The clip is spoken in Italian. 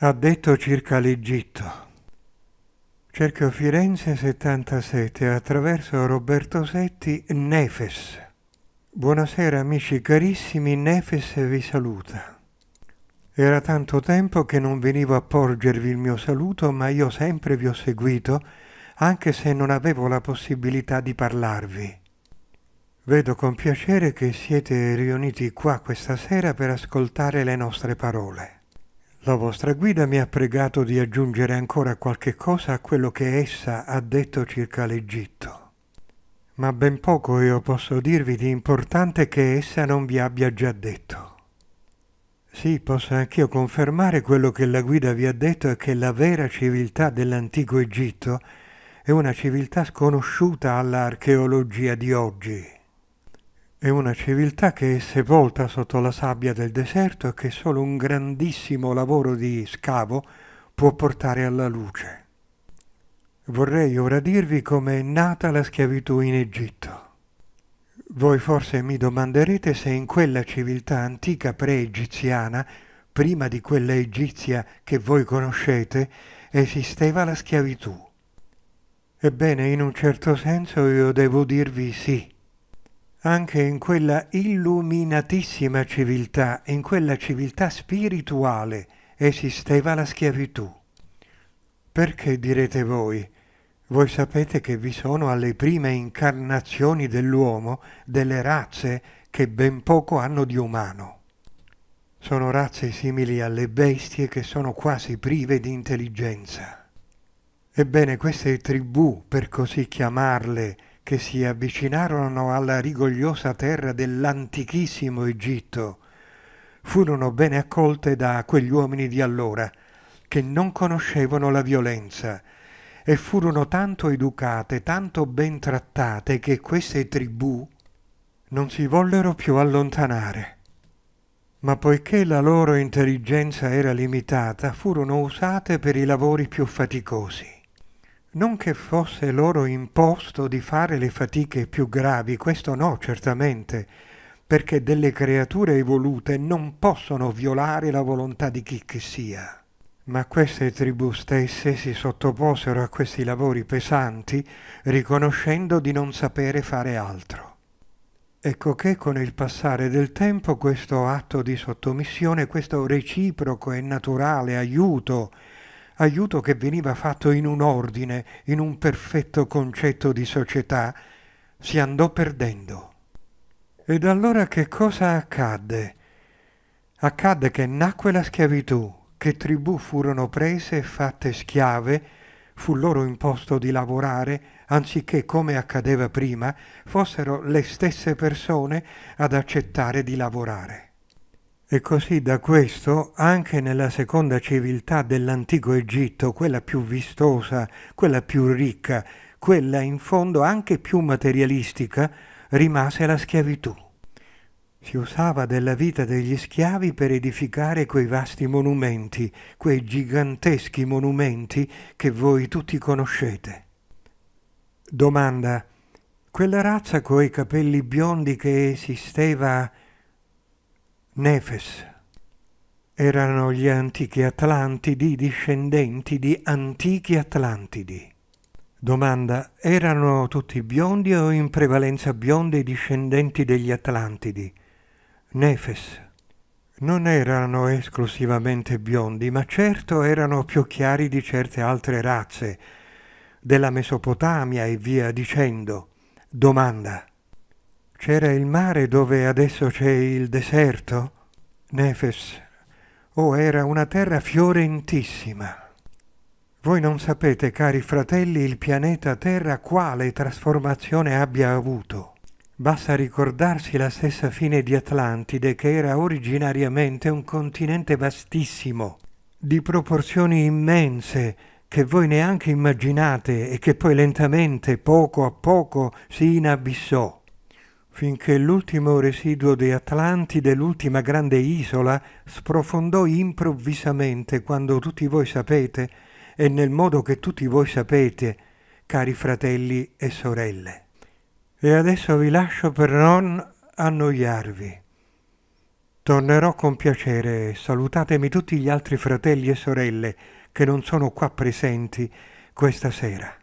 ha detto circa l'Egitto. Cerchio Firenze 77 attraverso Roberto Setti Nefes. Buonasera amici carissimi, Nefes vi saluta. Era tanto tempo che non venivo a porgervi il mio saluto, ma io sempre vi ho seguito, anche se non avevo la possibilità di parlarvi. Vedo con piacere che siete riuniti qua questa sera per ascoltare le nostre parole. La vostra guida mi ha pregato di aggiungere ancora qualche cosa a quello che essa ha detto circa l'Egitto. Ma ben poco io posso dirvi di importante che essa non vi abbia già detto. Sì, posso anch'io confermare quello che la guida vi ha detto è che la vera civiltà dell'antico Egitto è una civiltà sconosciuta all'archeologia di oggi. È una civiltà che è sepolta sotto la sabbia del deserto e che solo un grandissimo lavoro di scavo può portare alla luce. Vorrei ora dirvi come è nata la schiavitù in Egitto. Voi forse mi domanderete se in quella civiltà antica pre-egiziana, prima di quella egizia che voi conoscete, esisteva la schiavitù. Ebbene, in un certo senso io devo dirvi sì anche in quella illuminatissima civiltà, in quella civiltà spirituale esisteva la schiavitù. Perché direte voi? Voi sapete che vi sono alle prime incarnazioni dell'uomo delle razze che ben poco hanno di umano. Sono razze simili alle bestie che sono quasi prive di intelligenza. Ebbene, queste tribù, per così chiamarle, che si avvicinarono alla rigogliosa terra dell'antichissimo Egitto furono bene accolte da quegli uomini di allora, che non conoscevano la violenza, e furono tanto educate, tanto ben trattate, che queste tribù non si vollero più allontanare. Ma poiché la loro intelligenza era limitata, furono usate per i lavori più faticosi. Non che fosse loro imposto di fare le fatiche più gravi, questo no, certamente, perché delle creature evolute non possono violare la volontà di chi che sia. Ma queste tribù stesse si sottoposero a questi lavori pesanti, riconoscendo di non sapere fare altro. Ecco che con il passare del tempo questo atto di sottomissione, questo reciproco e naturale aiuto aiuto che veniva fatto in un ordine, in un perfetto concetto di società, si andò perdendo. Ed allora che cosa accadde? Accadde che nacque la schiavitù, che tribù furono prese e fatte schiave, fu loro imposto di lavorare, anziché come accadeva prima, fossero le stesse persone ad accettare di lavorare. E così da questo, anche nella seconda civiltà dell'antico Egitto, quella più vistosa, quella più ricca, quella in fondo anche più materialistica, rimase la schiavitù. Si usava della vita degli schiavi per edificare quei vasti monumenti, quei giganteschi monumenti che voi tutti conoscete. Domanda. Quella razza coi capelli biondi che esisteva Nefes. Erano gli antichi Atlantidi discendenti di antichi Atlantidi. Domanda, erano tutti biondi o in prevalenza biondi discendenti degli Atlantidi? Nefes. Non erano esclusivamente biondi, ma certo erano più chiari di certe altre razze, della Mesopotamia e via dicendo. Domanda. C'era il mare dove adesso c'è il deserto? Nefes. Oh, era una terra fiorentissima. Voi non sapete, cari fratelli, il pianeta Terra quale trasformazione abbia avuto. Basta ricordarsi la stessa fine di Atlantide, che era originariamente un continente vastissimo, di proporzioni immense, che voi neanche immaginate e che poi lentamente, poco a poco, si inabissò finché l'ultimo residuo di Atlanti dell'ultima grande isola, sprofondò improvvisamente quando tutti voi sapete, e nel modo che tutti voi sapete, cari fratelli e sorelle. E adesso vi lascio per non annoiarvi. Tornerò con piacere, salutatemi tutti gli altri fratelli e sorelle che non sono qua presenti questa sera.